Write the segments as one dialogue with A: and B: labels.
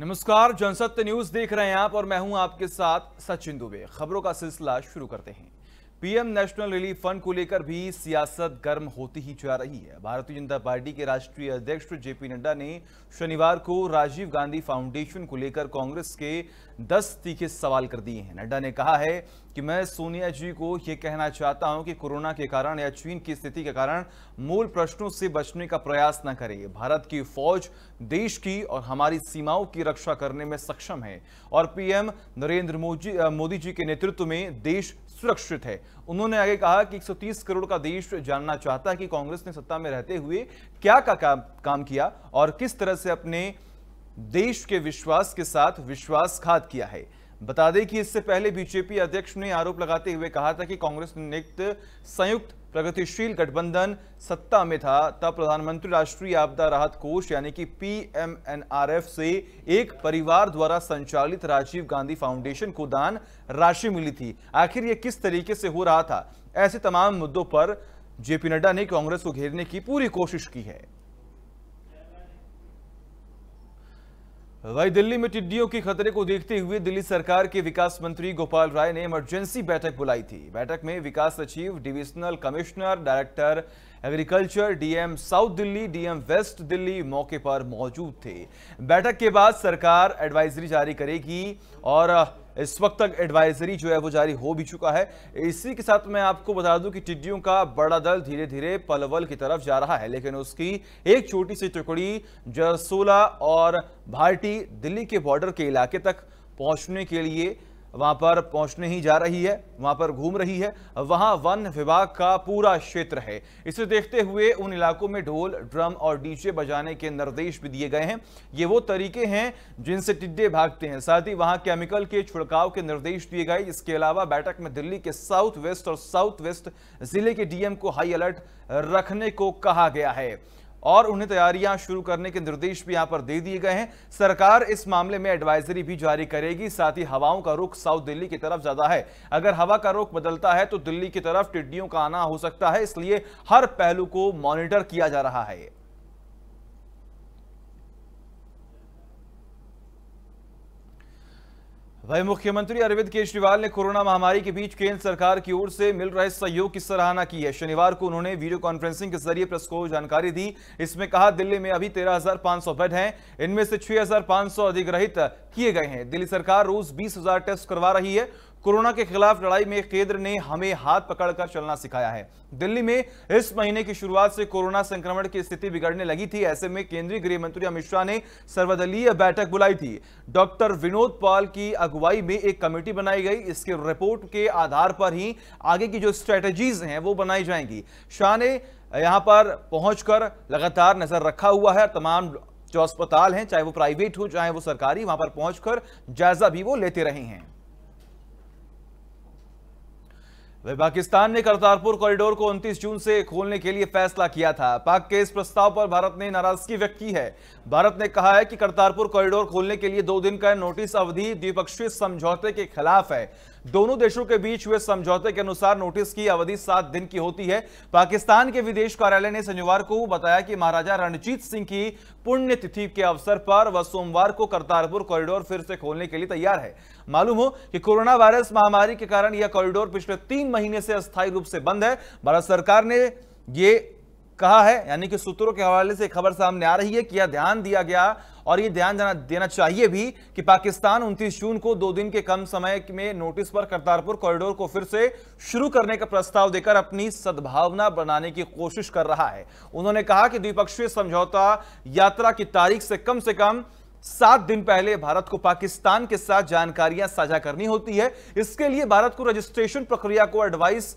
A: नमस्कार जनसत्य न्यूज देख रहे हैं आप और मैं हूं आपके साथ सचिन दुबे खबरों का सिलसिला शुरू करते हैं पीएम नेशनल रिलीफ फंड को लेकर भी सियासत गर्म होती ही जा रही है भारतीय जनता पार्टी के राष्ट्रीय अध्यक्ष जेपी नड्डा ने शनिवार को राजीव गांधी फाउंडेशन को लेकर कांग्रेस के दस तीखे सवाल कर दिए हैं नड्डा ने कहा है कि मैं सोनिया जी को यह कहना चाहता हूं कि कोरोना के कारण या चीन की स्थिति के कारण मूल प्रश्नों से बचने का प्रयास न करे भारत की फौज देश की और हमारी सीमाओं की रक्षा करने में सक्षम है और पीएम नरेंद्र मोदी जी के नेतृत्व में देश सुरक्षित है उन्होंने आगे कहा कि 130 करोड़ का देश जानना चाहता है कि कांग्रेस ने सत्ता में रहते हुए क्या का काम काम किया और किस तरह से अपने देश के विश्वास के साथ विश्वासघात किया है बता दें कि इससे पहले बीजेपी अध्यक्ष ने आरोप लगाते हुए कहा था कि कांग्रेस ने संयुक्त प्रगतिशील गठबंधन सत्ता में था तब प्रधानमंत्री राष्ट्रीय आपदा राहत कोष यानी कि पीएमएनआरएफ से एक परिवार द्वारा संचालित राजीव गांधी फाउंडेशन को दान राशि मिली थी आखिर यह किस तरीके से हो रहा था ऐसे तमाम मुद्दों पर जेपी नड्डा ने कांग्रेस को घेरने की पूरी कोशिश की है वही दिल्ली में टिड्डियों के खतरे को देखते हुए दिल्ली सरकार के विकास मंत्री गोपाल राय ने इमरजेंसी बैठक बुलाई थी बैठक में विकास सचिव divisional commissioner director agriculture DM south Delhi DM west Delhi मौके पर मौजूद थे बैठक के बाद सरकार एडवाइजरी जारी करेगी और इस वक्त तक एडवाइजरी जो है वो जारी हो भी चुका है इसी के साथ मैं आपको बता दूं कि टिड्डियों का बड़ा दल धीरे धीरे पलवल की तरफ जा रहा है लेकिन उसकी एक छोटी सी टुकड़ी जरसोला और भाटी दिल्ली के बॉर्डर के इलाके तक पहुंचने के लिए वहां पर पहुंचने ही जा रही है वहां पर घूम रही है वहां वन विभाग का पूरा क्षेत्र है इसे देखते हुए उन इलाकों में ढोल ड्रम और डीजे बजाने के निर्देश भी दिए गए हैं ये वो तरीके हैं जिनसे टिड्डे भागते हैं साथ ही वहां केमिकल के छिड़काव के निर्देश दिए गए इसके अलावा बैठक में दिल्ली के साउथ वेस्ट और साउथ वेस्ट जिले के डीएम को हाई अलर्ट रखने को कहा गया है और उन्हें तैयारियां शुरू करने के निर्देश भी यहां पर दे दिए गए हैं सरकार इस मामले में एडवाइजरी भी जारी करेगी साथ ही हवाओं का रुख साउथ दिल्ली की तरफ ज्यादा है अगर हवा का रुख बदलता है तो दिल्ली की तरफ टिड्डियों का आना हो सकता है इसलिए हर पहलू को मॉनिटर किया जा रहा है वही मुख्यमंत्री अरविंद केजरीवाल ने कोरोना महामारी के बीच केंद्र सरकार की ओर से मिल रहे सहयोग की सराहना की है शनिवार को उन्होंने वीडियो कॉन्फ्रेंसिंग के जरिए प्रेस को जानकारी दी इसमें कहा दिल्ली में अभी 13,500 बेड हैं इनमें से 6,500 अधिग्रहित किए गए हैं दिल्ली सरकार रोज 20,000 टेस्ट करवा रही है कोरोना के खिलाफ लड़ाई में केंद्र ने हमें हाथ पकड़कर चलना सिखाया है दिल्ली में इस महीने की शुरुआत से कोरोना संक्रमण की स्थिति बिगड़ने लगी थी ऐसे में केंद्रीय गृह मंत्री अमित शाह ने सर्वदलीय बैठक बुलाई थी डॉक्टर विनोद पाल की अगुवाई में एक कमेटी बनाई गई इसके रिपोर्ट के आधार पर ही आगे की जो स्ट्रेटेजीज हैं वो बनाई जाएंगी शाह ने यहां पर पहुंचकर लगातार नजर रखा हुआ है तमाम जो अस्पताल हैं चाहे वो प्राइवेट हो चाहे वो सरकारी वहां पर पहुंचकर जायजा भी वो लेते रहे हैं वही पाकिस्तान ने करतारपुर कॉरिडोर को 29 जून से खोलने के लिए फैसला किया था पाक के इस प्रस्ताव पर भारत ने नाराजगी व्यक्त की है भारत ने कहा है कि करतारपुर कॉरिडोर खोलने के लिए दो दिन का नोटिस अवधि द्विपक्षीय समझौते के खिलाफ है दोनों देशों के बीच हुए समझौते के अनुसार नोटिस की अवधि सात दिन की होती है पाकिस्तान के विदेश कार्यालय ने शनिवार को बताया कि महाराजा रणजीत सिंह की पुण्यतिथि के अवसर पर वह सोमवार को करतारपुर कॉरिडोर फिर से खोलने के लिए तैयार है मालूम हो कि कोरोना वायरस महामारी के कारण यह कॉरिडोर पिछले तीन महीने से अस्थायी रूप से बंद है भारत सरकार ने यह कहा है यानी कि सूत्रों के हवाले से खबर सामने आ रही है कि यह ध्यान दिया गया और ये ध्यान देना चाहिए भी कि पाकिस्तान 29 जून को दो दिन के कम समय में नोटिस पर करतारपुर कॉरिडोर को फिर से शुरू करने का प्रस्ताव देकर अपनी सद्भावना बनाने की कोशिश कर रहा है उन्होंने कहा कि द्विपक्षीय समझौता यात्रा की तारीख से कम से कम सात दिन पहले भारत को पाकिस्तान के साथ जानकारियां साझा करनी होती है इसके लिए भारत को रजिस्ट्रेशन प्रक्रिया को एडवाइस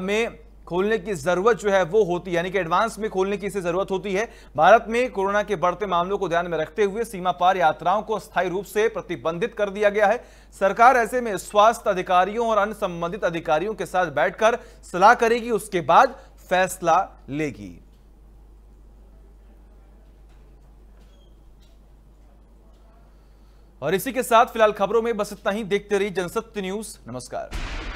A: में खोलने की जरूरत जो है वो होती है यानी कि एडवांस में खोलने की इसे जरूरत होती है भारत में कोरोना के बढ़ते मामलों को ध्यान में रखते हुए सीमा पार यात्राओं को स्थायी रूप से प्रतिबंधित कर दिया गया है सरकार ऐसे में स्वास्थ्य अधिकारियों और अन्य संबंधित अधिकारियों के साथ बैठकर सलाह करेगी उसके बाद फैसला लेगी और इसी के साथ फिलहाल खबरों में बस इतना ही देखते रहिए जनसत्य न्यूज नमस्कार